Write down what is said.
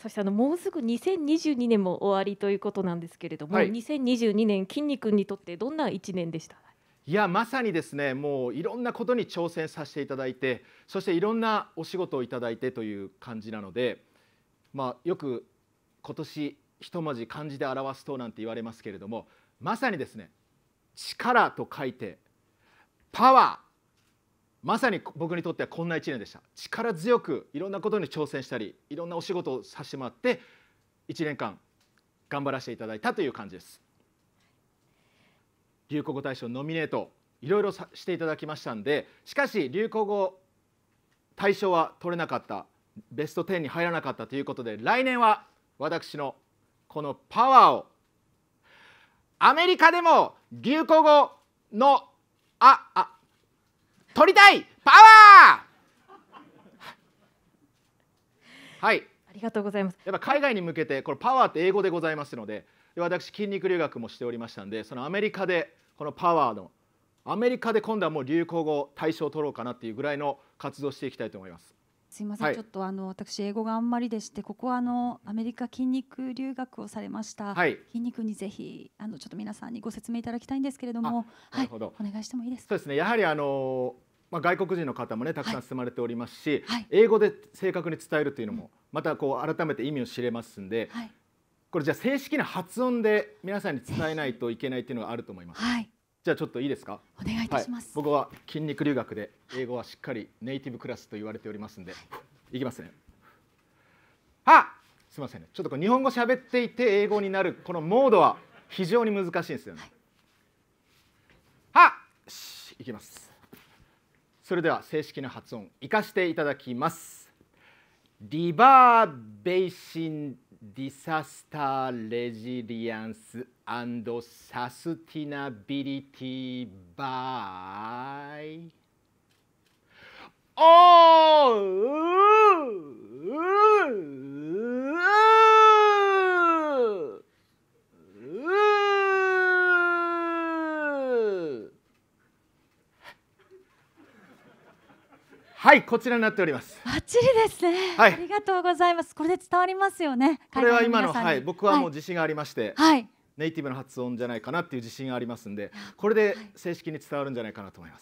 そしてあのもうすぐ2022年も終わりということなんですけれども、はい、2022年筋肉にとってどんな1年でしたいやまさにですねもういろんなことに挑戦させていただいてそしていろんなお仕事をいただいてという感じなので、まあ、よく今年一文字漢字で表すとなんて言われますけれどもまさにですね力と書いてパワーまさに僕にとってはこんな1年でした力強くいろんなことに挑戦したりいろんなお仕事をさせてもらって1年間頑張らせていただいたという感じです流行語大賞ノミネートいろいろしていただきましたんでしかし流行語大賞は取れなかったベスト10に入らなかったということで来年は私のこのパワーをアメリカでも流行語のああ取りたいパワーはいありがとうございますやっぱ海外に向けてこのパワーって英語でございますのでで私筋肉留学もしておりましたんでそのアメリカでこのパワーのアメリカで今度はもう流行語大賞を取ろうかなっていうぐらいの活動していきたいと思います。すいません、はい、ちょっとあの私英語があんまりでしてここはあのアメリカ筋肉留学をされました、はい、筋肉にぜひあのちょっと皆さんにご説明いただきたいんですけれどもはいお願いしてもいいですかそうですねやはりあのーまあ、外国人の方もねたくさん住まれておりますし、はい、英語で正確に伝えるというのもまたこう改めて意味を知れますんで、はい、これじゃあ正式な発音で皆さんに伝えないといけないっていうのがあると思います。はい、じゃあちょっといいですか。お願いいたします、僕は筋肉留学で英語はしっかりネイティブクラスと言われておりますんで、いきますね。あ、すみませんね。ちょっと日本語喋っていて英語になるこのモードは非常に難しいんですよね。は、い、いきます。それでは正式な発音生かしていただきますリバーベーシンディサスターレジリアンスサスティナビリティバイはいこちらになっておりますバッチリですね、はい、ありがとうございますこれで伝わりますよねこれは今のはい僕はもう自信がありまして、はい、ネイティブの発音じゃないかなっていう自信がありますんでこれで正式に伝わるんじゃないかなと思います